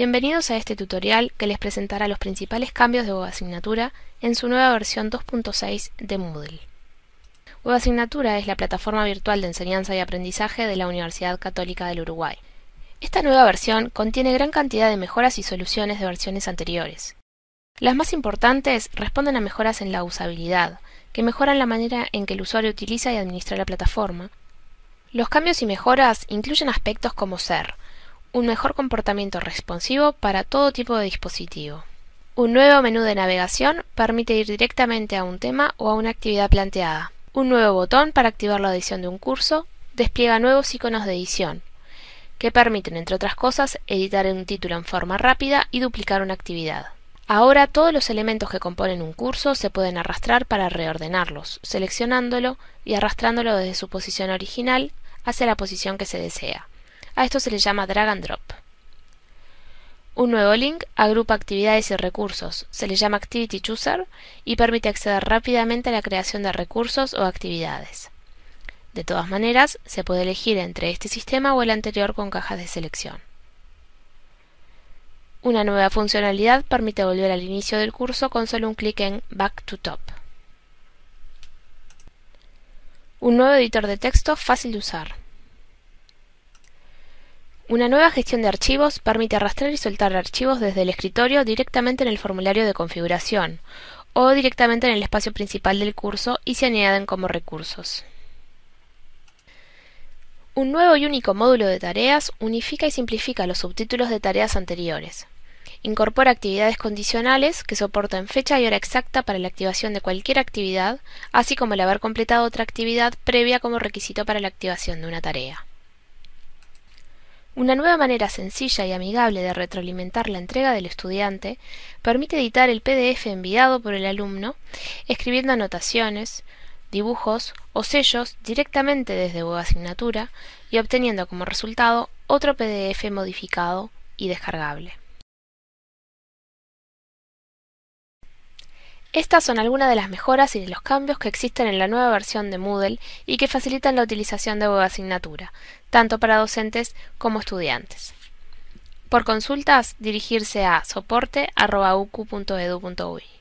Bienvenidos a este tutorial que les presentará los principales cambios de WebAsignatura en su nueva versión 2.6 de Moodle. WebAsignatura es la plataforma virtual de enseñanza y aprendizaje de la Universidad Católica del Uruguay. Esta nueva versión contiene gran cantidad de mejoras y soluciones de versiones anteriores. Las más importantes responden a mejoras en la usabilidad, que mejoran la manera en que el usuario utiliza y administra la plataforma. Los cambios y mejoras incluyen aspectos como ser, un mejor comportamiento responsivo para todo tipo de dispositivo. Un nuevo menú de navegación permite ir directamente a un tema o a una actividad planteada. Un nuevo botón para activar la edición de un curso despliega nuevos iconos de edición, que permiten, entre otras cosas, editar un título en forma rápida y duplicar una actividad. Ahora todos los elementos que componen un curso se pueden arrastrar para reordenarlos, seleccionándolo y arrastrándolo desde su posición original hacia la posición que se desea. A esto se le llama drag and drop. Un nuevo link agrupa actividades y recursos, se le llama Activity Chooser y permite acceder rápidamente a la creación de recursos o actividades. De todas maneras, se puede elegir entre este sistema o el anterior con cajas de selección. Una nueva funcionalidad permite volver al inicio del curso con solo un clic en Back to Top. Un nuevo editor de texto fácil de usar. Una nueva gestión de archivos permite arrastrar y soltar archivos desde el escritorio directamente en el formulario de configuración o directamente en el espacio principal del curso y se añaden como recursos. Un nuevo y único módulo de tareas unifica y simplifica los subtítulos de tareas anteriores. Incorpora actividades condicionales que soportan fecha y hora exacta para la activación de cualquier actividad, así como el haber completado otra actividad previa como requisito para la activación de una tarea. Una nueva manera sencilla y amigable de retroalimentar la entrega del estudiante permite editar el PDF enviado por el alumno, escribiendo anotaciones, dibujos o sellos directamente desde asignatura y obteniendo como resultado otro PDF modificado y descargable. Estas son algunas de las mejoras y de los cambios que existen en la nueva versión de Moodle y que facilitan la utilización de asignatura, tanto para docentes como estudiantes. Por consultas, dirigirse a soporte.ucu.edu.uy.